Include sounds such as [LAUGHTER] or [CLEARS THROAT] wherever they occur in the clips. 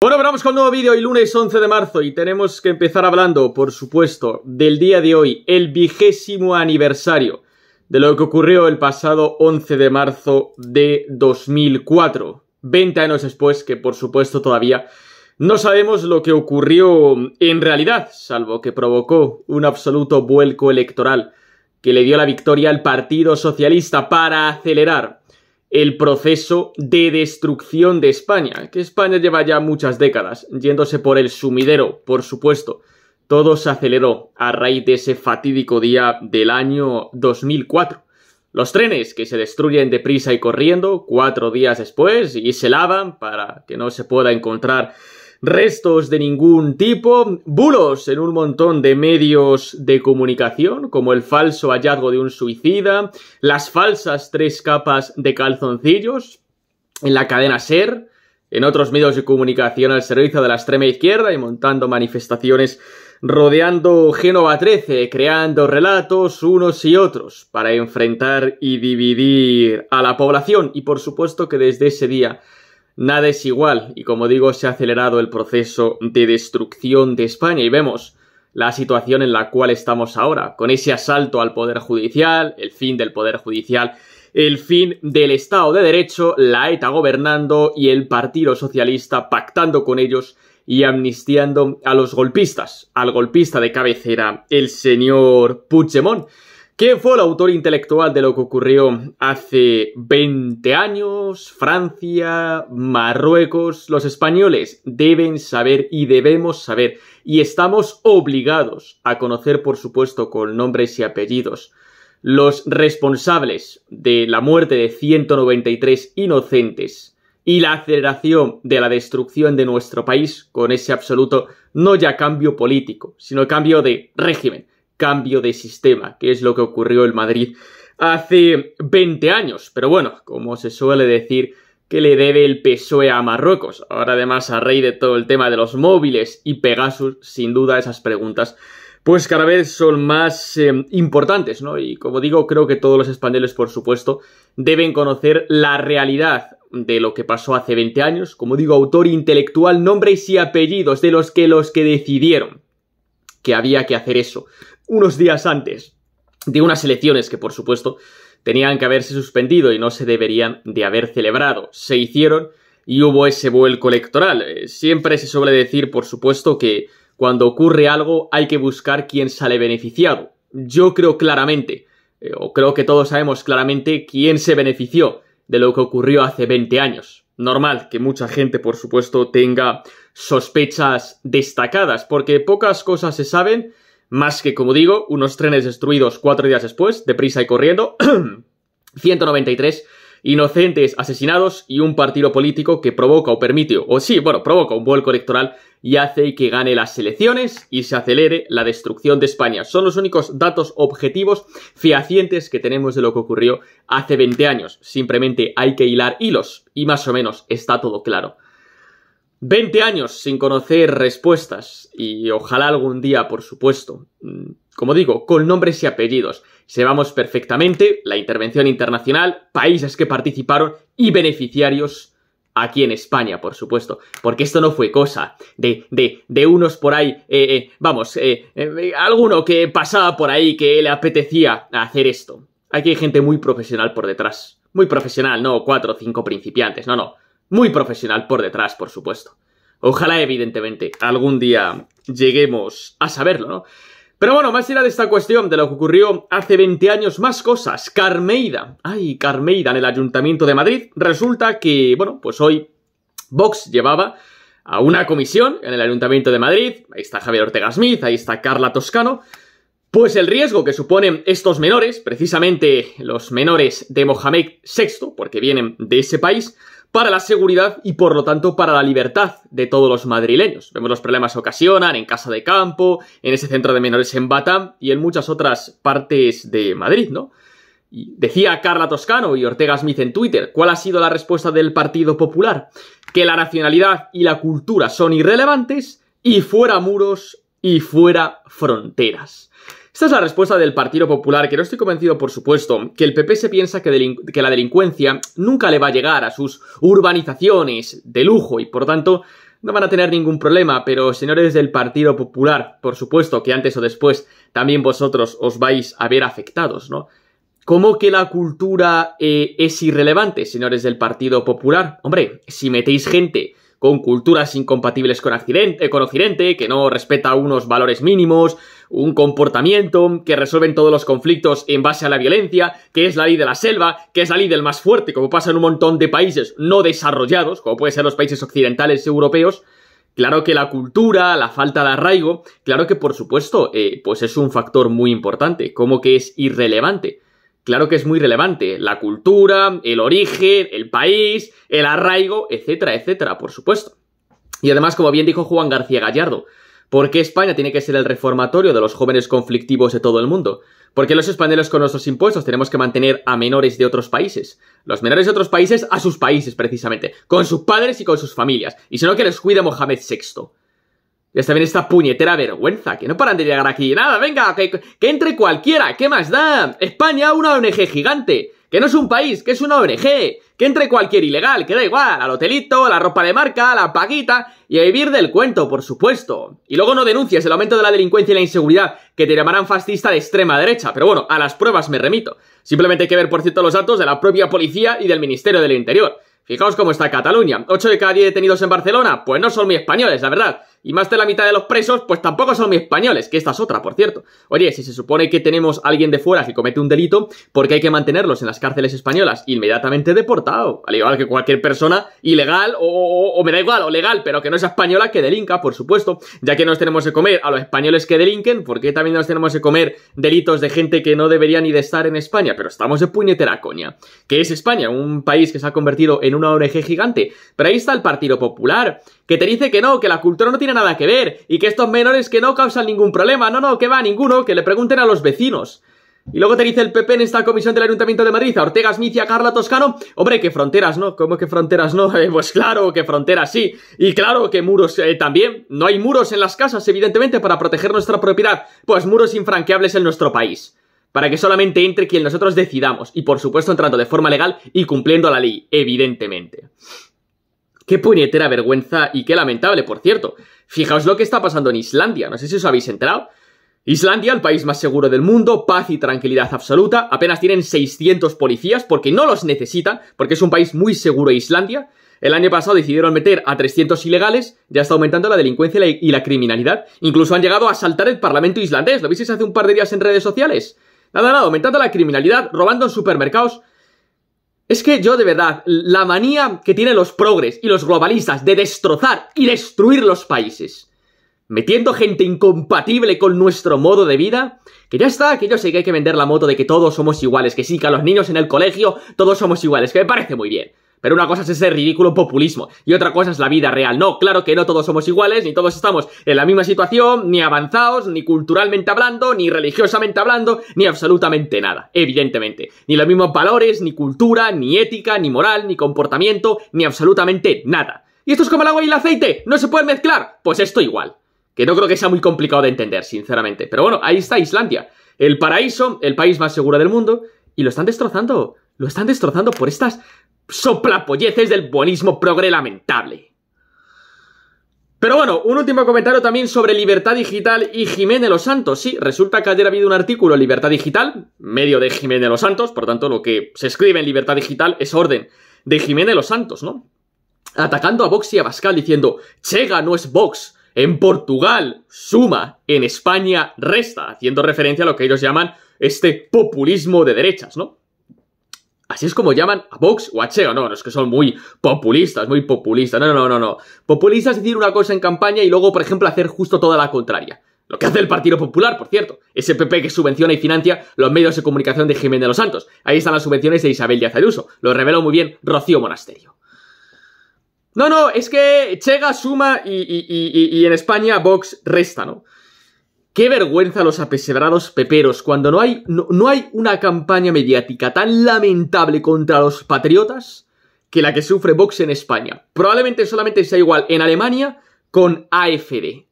Bueno, con un nuevo vídeo y lunes 11 de marzo y tenemos que empezar hablando, por supuesto, del día de hoy, el vigésimo aniversario de lo que ocurrió el pasado 11 de marzo de 2004, 20 años después que, por supuesto, todavía no sabemos lo que ocurrió en realidad, salvo que provocó un absoluto vuelco electoral que le dio la victoria al Partido Socialista para acelerar el proceso de destrucción de España, que España lleva ya muchas décadas yéndose por el sumidero, por supuesto. Todo se aceleró a raíz de ese fatídico día del año 2004. Los trenes que se destruyen deprisa y corriendo cuatro días después y se lavan para que no se pueda encontrar restos de ningún tipo, bulos en un montón de medios de comunicación, como el falso hallazgo de un suicida, las falsas tres capas de calzoncillos, en la cadena SER, en otros medios de comunicación al servicio de la extrema izquierda y montando manifestaciones rodeando Génova 13, creando relatos unos y otros para enfrentar y dividir a la población. Y por supuesto que desde ese día Nada es igual y como digo se ha acelerado el proceso de destrucción de España y vemos la situación en la cual estamos ahora, con ese asalto al Poder Judicial, el fin del Poder Judicial, el fin del Estado de Derecho, la ETA gobernando y el Partido Socialista pactando con ellos y amnistiando a los golpistas, al golpista de cabecera, el señor Puigdemont. ¿Quién fue el autor intelectual de lo que ocurrió hace 20 años? Francia, Marruecos, los españoles deben saber y debemos saber y estamos obligados a conocer, por supuesto, con nombres y apellidos los responsables de la muerte de 193 inocentes y la aceleración de la destrucción de nuestro país con ese absoluto no ya cambio político, sino cambio de régimen cambio de sistema, que es lo que ocurrió en Madrid hace 20 años. Pero bueno, como se suele decir, que le debe el PSOE a Marruecos. Ahora además a rey de todo el tema de los móviles y Pegasus, sin duda esas preguntas pues cada vez son más eh, importantes, ¿no? Y como digo, creo que todos los españoles, por supuesto, deben conocer la realidad de lo que pasó hace 20 años, como digo, autor intelectual, nombres y apellidos de los que los que decidieron que había que hacer eso, unos días antes de unas elecciones que, por supuesto, tenían que haberse suspendido y no se deberían de haber celebrado. Se hicieron y hubo ese vuelco electoral. Eh, siempre se suele decir, por supuesto, que cuando ocurre algo hay que buscar quién sale beneficiado. Yo creo claramente, eh, o creo que todos sabemos claramente, quién se benefició de lo que ocurrió hace 20 años. Normal que mucha gente, por supuesto, tenga sospechas destacadas, porque pocas cosas se saben más que, como digo, unos trenes destruidos cuatro días después, deprisa y corriendo. 193 [CLEARS THROAT] inocentes asesinados y un partido político que provoca o permite, o sí, bueno, provoca un vuelco electoral y hace que gane las elecciones y se acelere la destrucción de España. Son los únicos datos objetivos fehacientes que tenemos de lo que ocurrió hace 20 años. Simplemente hay que hilar hilos y más o menos está todo claro. 20 años sin conocer respuestas y ojalá algún día, por supuesto. Mm, como digo, con nombres y apellidos. sepamos perfectamente la intervención internacional, países que participaron y beneficiarios aquí en España, por supuesto. Porque esto no fue cosa de, de, de unos por ahí, eh, eh, vamos, eh, eh, alguno que pasaba por ahí que le apetecía hacer esto. Aquí hay gente muy profesional por detrás. Muy profesional, no cuatro o cinco principiantes, no, no muy profesional por detrás, por supuesto. Ojalá, evidentemente, algún día lleguemos a saberlo, ¿no? Pero bueno, más allá de esta cuestión, de lo que ocurrió hace 20 años, más cosas. Carmeida. Ay, Carmeida, en el Ayuntamiento de Madrid. Resulta que, bueno, pues hoy Vox llevaba a una comisión en el Ayuntamiento de Madrid. Ahí está Javier Ortega Smith, ahí está Carla Toscano. Pues el riesgo que suponen estos menores, precisamente los menores de Mohamed VI, porque vienen de ese país, para la seguridad y por lo tanto para la libertad de todos los madrileños. Vemos los problemas que ocasionan en Casa de Campo, en ese centro de menores en Batam y en muchas otras partes de Madrid, ¿no? decía Carla Toscano y Ortega Smith en Twitter, ¿cuál ha sido la respuesta del Partido Popular? Que la nacionalidad y la cultura son irrelevantes y fuera muros y fuera fronteras. Esta es la respuesta del Partido Popular, que no estoy convencido, por supuesto, que el PP se piensa que, la delincuencia nunca le va a llegar a sus urbanizaciones de lujo y, por tanto, no van a tener ningún problema, pero señores del Partido Popular, por supuesto que antes o después también vosotros os vais a ver afectados, ¿no? ¿Cómo que la cultura eh, es irrelevante, señores del Partido Popular? Hombre, si metéis gente con culturas incompatibles con, con Occidente, que no respeta unos valores mínimos, un comportamiento, que resuelven todos los conflictos en base a la violencia, que es la ley de la selva, que es la ley del más fuerte, como pasa en un montón de países no desarrollados, como pueden ser los países occidentales europeos, Claro que la cultura, la falta de arraigo, claro que por supuesto, eh, pues es un factor muy importante, como que es irrelevante. Claro que es muy relevante la cultura, el origen, el país, el arraigo, etcétera, etcétera, por supuesto. Y además, como bien dijo Juan García Gallardo, ¿Por qué España tiene que ser el reformatorio de los jóvenes conflictivos de todo el mundo? ¿Por qué los españoles con nuestros impuestos tenemos que mantener a menores de otros países? Los menores de otros países a sus países, precisamente, con sus padres y con sus familias, y si no que les cuide Mohamed VI. Ya está bien esta puñetera vergüenza, que no paran de llegar aquí. Nada, venga, que, que entre cualquiera, ¿qué más da? España, una ONG gigante que no es un país, que es una ONG, que entre cualquier ilegal, que da igual, al hotelito, la ropa de marca, a la paguita y a vivir del cuento, por supuesto. Y luego no denuncias el aumento de la delincuencia y la inseguridad, que te llamarán fascista de extrema derecha, pero bueno, a las pruebas me remito. Simplemente hay que ver, por cierto, los datos de la propia policía y del Ministerio del Interior. Fijaos cómo está Cataluña. 8 de cada 10 detenidos en Barcelona, pues no son muy españoles, la verdad y más de la mitad de los presos, pues tampoco son españoles, que esta es otra, por cierto. Oye, si se supone que tenemos a alguien de fuera que comete un delito, por qué hay que mantenerlos en las cárceles españolas inmediatamente deportado? Al igual que cualquier persona ilegal, o, me da igual, o legal, pero que no es española, que delinca, por supuesto, ya que nos tenemos que comer a los españoles que delinquen, porque también nos tenemos que comer delitos de gente que no debería ni de estar en España, pero estamos de puñetera coña. que es España? Un país que se ha convertido en una ONG gigante. Pero ahí está el Partido Popular, que te dice que no, que la cultura no tiene nada que ver y que estos menores que no causan ningún problema. No, no, que va, ninguno, que le pregunten a los vecinos. Y luego te dice el PP en esta comisión del Ayuntamiento de Madrid, a Ortega Smith y Carla Toscano, hombre, que fronteras no, ¿cómo que fronteras no? [LAUGHS] Eh, pues claro, que fronteras sí, y claro que muros eh, también. No hay muros en las casas, evidentemente, para proteger nuestra propiedad, pues muros infranqueables en nuestro país. Para que solamente entre quien nosotros decidamos, y por supuesto entrando de forma legal y cumpliendo la ley, evidentemente. Qué puñetera vergüenza y qué lamentable, por cierto. Fijaos lo que está pasando en Islandia, no sé si os habéis enterado. Islandia, el país más seguro del mundo, paz y tranquilidad absoluta, apenas tienen 600 policías porque no los necesitan, porque es un país muy seguro Islandia. El año pasado decidieron meter a 300 ilegales, ya está aumentando la delincuencia y la criminalidad. Incluso han llegado a asaltar el Parlamento islandés, ¿lo visteis hace un par de días en redes sociales? Nada, nada, aumentando la criminalidad, robando en supermercados, es que yo de verdad, la manía que tienen los progres y los globalistas de destrozar y destruir los países, metiendo gente incompatible con nuestro modo de vida, que ya está, que yo sé que hay que vender la moto de que todos somos iguales, que sí, que a los niños en el colegio todos somos iguales, que me parece muy bien. Pero una cosa es ese ridículo populismo y otra cosa es la vida real. No, claro que no todos somos iguales, ni todos estamos en la misma situación, ni avanzados, ni culturalmente hablando, ni religiosamente hablando, ni absolutamente nada, evidentemente. Ni los mismos valores, ni cultura, ni ética, ni moral, ni comportamiento, ni absolutamente nada. Y esto es como el agua y el aceite, no se pueden mezclar. Pues esto igual. Que no creo que sea muy complicado de entender, sinceramente. Pero bueno, ahí está Islandia. El paraíso, el país más seguro del mundo, y lo están destrozando. Lo están destrozando por estas soplapolleces del buenismo progre lamentable. Pero bueno, un último comentario también sobre Libertad Digital y Jiménez Los Santos. Sí, resulta que ayer ha habido un artículo en Libertad Digital, medio de Jiménez Los Santos, por lo tanto lo que se escribe en Libertad Digital es orden de Jiménez Los Santos, ¿no? Atacando a Vox y a Pascal diciendo, Chega no es Vox, en Portugal suma, en España resta, haciendo referencia a lo que ellos llaman este populismo de derechas, ¿no? Así es como llaman a Vox o a Cheo. No, no, es que son muy populistas, muy populistas. No, no, no, no. Populista es decir una cosa en campaña y luego, por ejemplo, hacer justo toda la contraria. Lo que hace el Partido Popular, por cierto. Ese PP que subvenciona y financia los medios de comunicación de Jiménez de los Santos. Ahí están las subvenciones de Isabel Díaz Ayuso. Lo reveló muy bien Rocío Monasterio. No, no, es que Chega suma y, y en España Vox resta, ¿no? Qué vergüenza los apesebrados peperos cuando no hay, no, no hay una campaña mediática tan lamentable contra los patriotas que la que sufre Vox en España. Probablemente solamente sea igual en Alemania con AFD.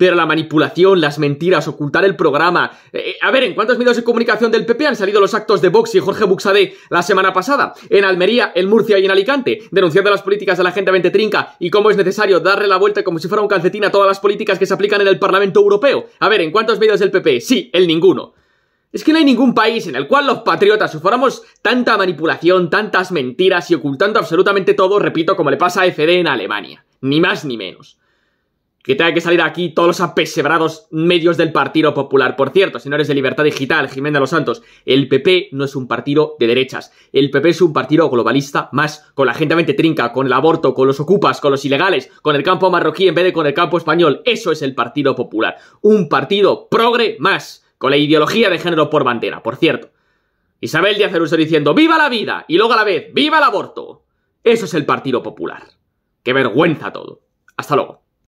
Pero la manipulación, las mentiras, ocultar el programa... Eh, eh, a ver, ¿en cuántos medios de comunicación del PP han salido los actos de Vox y Jorge Buxade la semana pasada? En Almería, en Murcia y en Alicante, denunciando las políticas de la gente 20 Trinca y cómo es necesario darle la vuelta como si fuera un calcetín a todas las políticas que se aplican en el Parlamento Europeo. A ver, ¿en cuántos medios del PP? Sí, el ninguno. Es que no hay ningún país en el cual los patriotas suframos tanta manipulación, tantas mentiras y ocultando absolutamente todo, repito, como le pasa a FD en Alemania. Ni más ni menos que tenga que salir aquí todos los apesebrados medios del Partido Popular. Por cierto, señores de Libertad Digital, Jimena de los Santos, el PP no es un partido de derechas. El PP es un partido globalista más, con la gente mente trinca, con el aborto, con los ocupas, con los ilegales, con el campo marroquí en vez de con el campo español. Eso es el Partido Popular. Un partido progre más, con la ideología de género por bandera, por cierto. Isabel Díaz Ayuso diciendo ¡Viva la vida! y luego a la vez ¡Viva el aborto! Eso es el Partido Popular. ¡Qué vergüenza todo! Hasta luego.